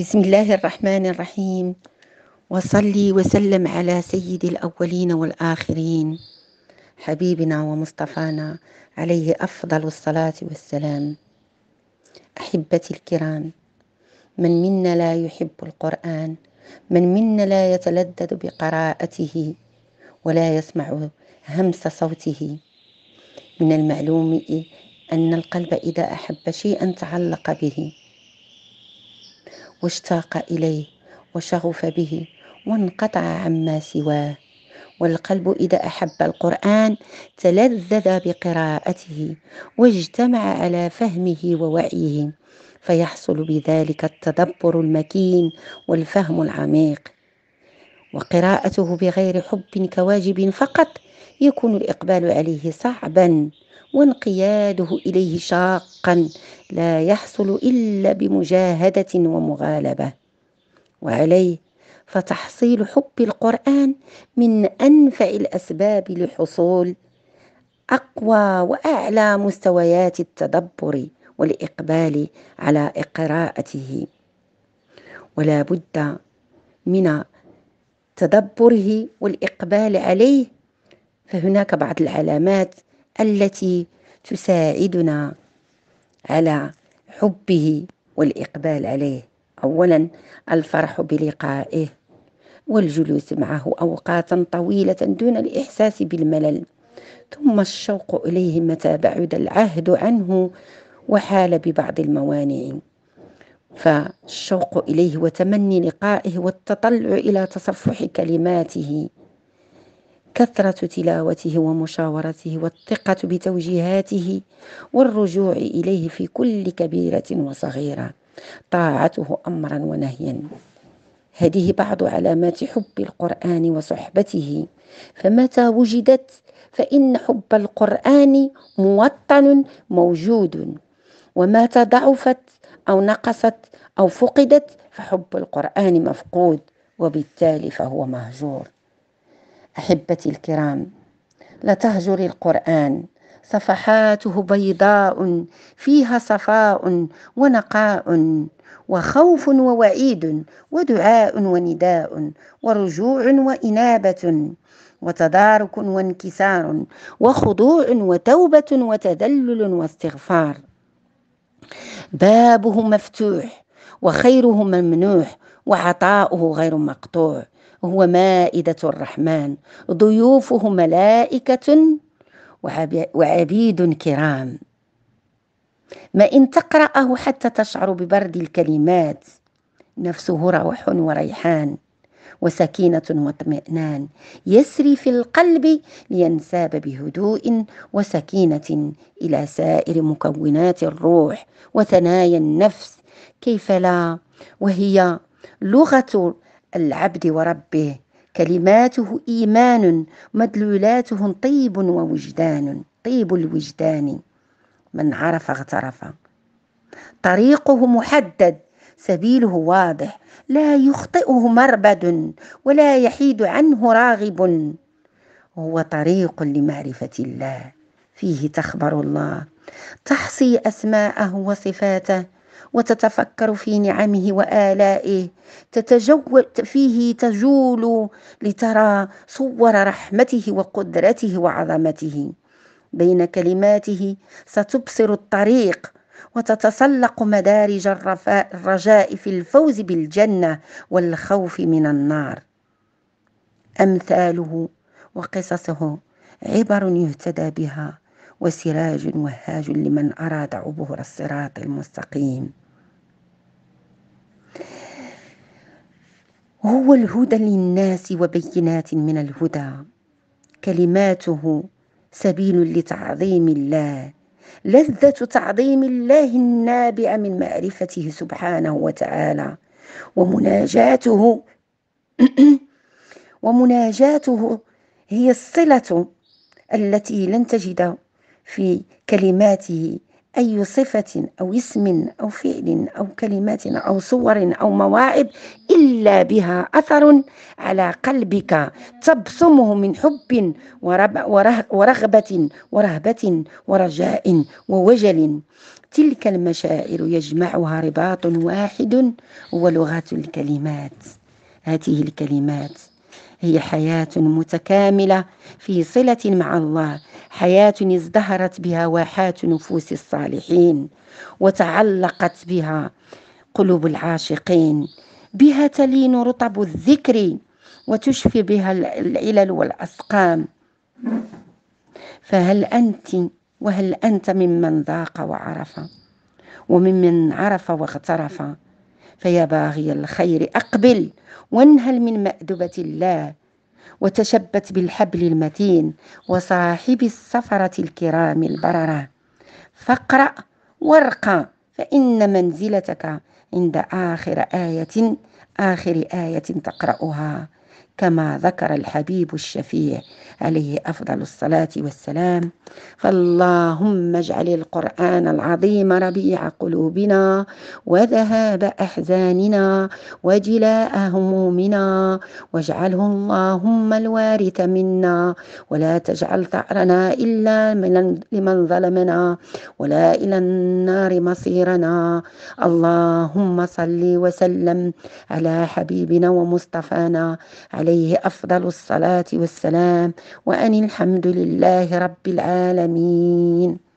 بسم الله الرحمن الرحيم وصلي وسلم على سيد الأولين والآخرين حبيبنا ومصطفانا عليه أفضل الصلاة والسلام أحبتي الكرام من منا لا يحب القرآن من منا لا يتلذذ بقراءته ولا يسمع همس صوته من المعلوم إيه أن القلب إذا أحب شيئا تعلق به واشتاق إليه وشغف به وانقطع عما سواه والقلب إذا أحب القرآن تلذذ بقراءته واجتمع على فهمه ووعيه فيحصل بذلك التدبر المكين والفهم العميق وقراءته بغير حب كواجب فقط يكون الإقبال عليه صعبا وانقياده إليه شاقا لا يحصل إلا بمجاهدة ومغالبة وعليه فتحصيل حب القرآن من أنفع الأسباب لحصول أقوى وأعلى مستويات التدبر والإقبال على قراءته ولا بد من تدبره والإقبال عليه فهناك بعض العلامات التي تساعدنا على حبه والإقبال عليه أولا الفرح بلقائه والجلوس معه أوقاتا طويلة دون الإحساس بالملل ثم الشوق إليه متى بعد العهد عنه وحال ببعض الموانع فالشوق إليه وتمني لقائه والتطلع إلى تصفح كلماته كثرة تلاوته ومشاورته والثقة بتوجيهاته والرجوع إليه في كل كبيرة وصغيرة طاعته أمرا ونهيا هذه بعض علامات حب القرآن وصحبته فمتى وجدت فإن حب القرآن موطن موجود ومتى ضعفت أو نقصت أو فقدت فحب القرآن مفقود وبالتالي فهو مهجور احبتي الكرام لا تهجري القران صفحاته بيضاء فيها صفاء ونقاء وخوف ووعيد ودعاء ونداء ورجوع وانابه وتدارك وانكسار وخضوع وتوبه وتذلل واستغفار بابه مفتوح وخيره ممنوح وعطاؤه غير مقطوع وهو مائدة الرحمن ضيوفه ملائكة وعبيد كرام ما إن تقرأه حتى تشعر ببرد الكلمات نفسه روح وريحان وسكينة واطمئنان يسري في القلب لينساب بهدوء وسكينة إلى سائر مكونات الروح وثنايا النفس كيف لا وهي لغة العبد وربه كلماته إيمان مدلولاته طيب ووجدان طيب الوجدان من عرف اغترف طريقه محدد سبيله واضح لا يخطئه مربد ولا يحيد عنه راغب هو طريق لمعرفة الله فيه تخبر الله تحصي أسماءه وصفاته وتتفكر في نعمه والائه تتجول فيه تجول لترى صور رحمته وقدرته وعظمته بين كلماته ستبصر الطريق وتتسلق مدارج الرجاء في الفوز بالجنه والخوف من النار امثاله وقصصه عبر يهتدى بها وسراج وهاج لمن أراد عبور الصراط المستقيم هو الهدى للناس وبينات من الهدى كلماته سبيل لتعظيم الله لذة تعظيم الله النابعة من معرفته سبحانه وتعالى ومناجاته ومناجاته هي الصلة التي لن تجد في كلماته أي صفة أو اسم أو فعل أو كلمات أو صور أو مواعظ إلا بها أثر على قلبك تبصمه من حب ورغبة ورهبة ورجاء ووجل تلك المشاعر يجمعها رباط واحد هو لغة الكلمات هذه الكلمات هي حياة متكاملة في صلة مع الله حياة ازدهرت بها واحات نفوس الصالحين وتعلقت بها قلوب العاشقين بها تلين رطب الذكر وتشفي بها العلل والأسقام فهل أنت وهل أنت ممن ذاق وعرف وممن عرف واغترف فيا باغي الخير أقبل وانهل من مأدبة الله وتشبت بالحبل المتين وصاحب السفرة الكرام البررة فاقرأ وارقى فإن منزلتك عند آخر آية آخر آية تقرأها كما ذكر الحبيب الشفيع عليه افضل الصلاه والسلام فاللهم اجعل القران العظيم ربيع قلوبنا وذهاب احزاننا وجلاء همومنا واجعله اللهم الوارث منا ولا تجعل ثارنا الا من لمن ظلمنا ولا الى النار مصيرنا اللهم صل وسلم على حبيبنا ومصطفانا عليه عليه أفضل الصلاة والسلام وأن الحمد لله رب العالمين